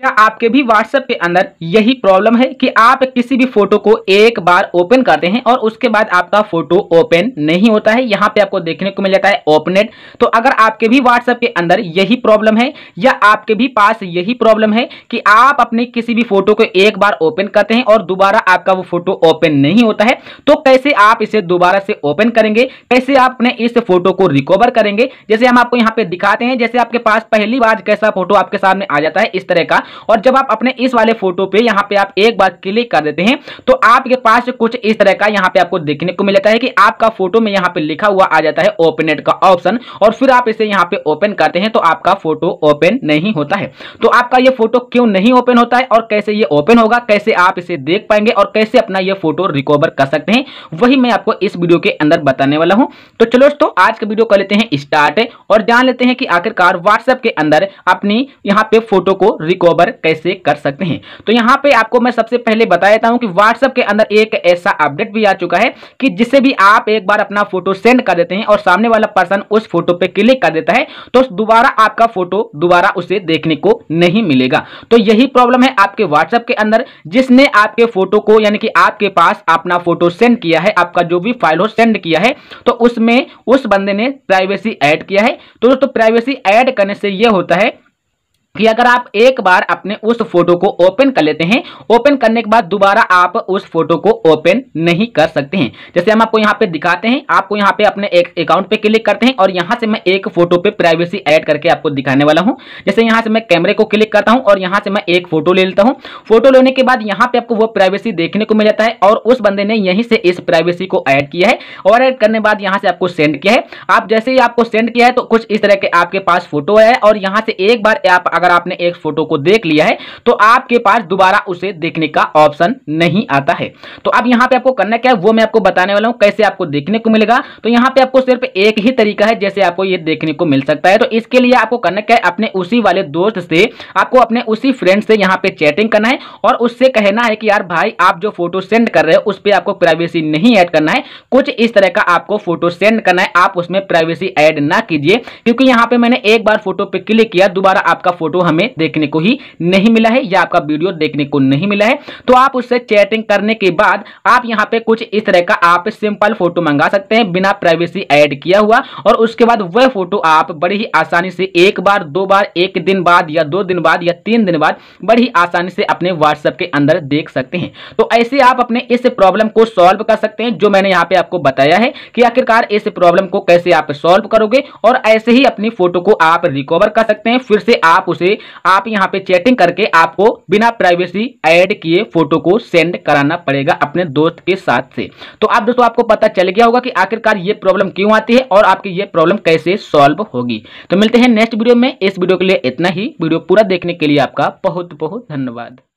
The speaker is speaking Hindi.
क्या आपके भी व्हाट्सएप के अंदर यही प्रॉब्लम है कि आप किसी भी फोटो को एक बार ओपन करते हैं और उसके बाद आपका फोटो ओपन नहीं होता है यहाँ पे आपको देखने को मिल जाता है ओपनेट तो अगर आपके भी व्हाट्सएप के अंदर यही प्रॉब्लम है या आपके भी पास यही प्रॉब्लम है कि आप अपने किसी भी फोटो को एक बार ओपन करते हैं और दोबारा आपका वो फोटो ओपन नहीं होता है तो कैसे आप इसे दोबारा से ओपन करेंगे कैसे आप अपने इस फोटो को रिकवर करेंगे जैसे हम आपको यहाँ पे दिखाते हैं जैसे आपके पास पहली बार कैसा फोटो आपके सामने आ जाता है इस तरह का और जब आप अपने इस वाले फोटो पे यहाँ पे आप एक बार क्लिक कर देते हैं तो आपके पास कुछ इस तरह का यहाँ पे आपको देखने को मिलता है कि आपका फोटो में यहाँ पे लिखा हुआ आ जाता है ओपनेट का ऑप्शन और फिर आप इसे यहाँ पे ओपन करते हैं तो आपका फोटो ओपन नहीं होता है तो आपका ये फोटो क्यों नहीं ओपन होता है और कैसे ये ओपन होगा कैसे आप इसे देख पाएंगे और कैसे अपना ये फोटो रिकवर कर सकते हैं वही मैं आपको इस वीडियो के अंदर बताने वाला हूँ तो चलो दोस्तों आज का वीडियो कर लेते हैं स्टार्ट और जान लेते हैं कि आखिरकार व्हाट्सएप के अंदर अपनी यहाँ पे फोटो को रिकवर कवर कैसे कर सकते हैं तो यहां पे आपको मैं सबसे पहले बता देता हूं कि व्हाट्सएप के अंदर एक ऐसा अपडेट भी आ चुका है कि जिससे भी आप एक बार अपना फोटो सेंड कर देते हैं और सामने वाला पर्सन उस फोटो पे क्लिक कर देता है तो दोबारा आपका फोटो दोबारा उसे देखने को नहीं मिलेगा तो यही प्रॉब्लम है आपके व्हाट्सएप के अंदर जिसने आपके फोटो को यानी कि आपके पास अपना फोटो सेंड किया है आपका जो भी फाइल हो सेंड किया है तो उसमें उस बंदे ने प्राइवेसी ऐड किया है तो दोस्तों प्राइवेसी ऐड करने से यह होता है कि अगर आप एक बार अपने उस फोटो को ओपन कर लेते हैं ओपन करने के बाद दोबारा आप उस फोटो को ओपन नहीं कर सकते हैं जैसे हम आपको यहाँ पे दिखाते हैं आपको यहाँ पे अपने एक अकाउंट पे क्लिक करते हैं और यहाँ से मैं एक फोटो पे प्राइवेसी ऐड करके आपको दिखाने वाला हूँ जैसे यहाँ से मैं कैमरे को क्लिक करता हूँ और यहाँ से मैं एक फोटो ले लेता हूँ फोटो लेने के बाद यहाँ पे आपको वो प्राइवेसी देखने को मिल जाता है और उस बंदे ने यहीं से इस प्राइवेसी को ऐड किया है और ऐड करने बाद यहाँ से आपको सेंड किया है आप जैसे ही आपको सेंड किया है तो कुछ इस तरह के आपके पास फोटो है और यहाँ से एक बार आप अगर आपने एक फोटो को देख लिया है तो आपके पास दोबारा उसे देखने का ऑप्शन नहीं आता है तो अब यहां पे आपको करना क्या है वो मैं आपको बताने वाला हूं कैसे आपको देखने को मिलेगा तो यहां पे आपको सिर्फ एक ही तरीका है जैसे आपको ये देखने को मिल सकता है तो इसके लिए आपको करना क्या है अपने उसी वाले दोस्त से आपको अपने उसी फ्रेंड से यहां पर चैटिंग करना है और उससे कहना है कि यार भाई आप जो फोटो सेंड कर रहे हो उस पर आपको प्राइवेसी नहीं ऐड करना है कुछ इस तरह का आपको फोटो सेंड करना है आप उसमें प्राइवेसी ऐड ना कीजिए क्योंकि यहां पे मैंने एक बार फोटो पे क्लिक किया दोबारा आपका फोटो फोटो हमें देखने को ही नहीं मिला है या आपका वीडियो देखने को नहीं मिला है तो आप उससे चैटिंग करने के बाद आप यहाँ पे कुछ इस तरह का आप सिंपल फोटो मंगा सकते हैं बिना प्राइवेसी ऐड किया हुआ और उसके बाद वह फोटो आप बड़ी ही आसानी से एक बार दो बार एक दिन बाद या दो दिन बाद या तीन दिन बाद बड़ी ही आसानी से अपने व्हाट्सएप के अंदर देख सकते हैं तो ऐसे आप अपने इस प्रॉब्लम को सॉल्व कर सकते हैं जो मैंने यहाँ पे आपको बताया है कि आखिरकार इस प्रॉब्लम को कैसे आप सॉल्व करोगे और ऐसे ही अपनी फोटो को आप रिकवर कर सकते हैं फिर से आप उस से आप यहाँ पे चैटिंग करके आपको बिना प्राइवेसी ऐड किए फोटो को सेंड कराना पड़ेगा अपने दोस्त के साथ से तो आप दोस्तों आपको पता चल गया होगा कि आखिरकार ये प्रॉब्लम क्यों आती है और आपकी ये प्रॉब्लम कैसे सॉल्व होगी तो मिलते हैं नेक्स्ट वीडियो में इस वीडियो के लिए इतना ही वीडियो पूरा देखने के लिए आपका बहुत बहुत धन्यवाद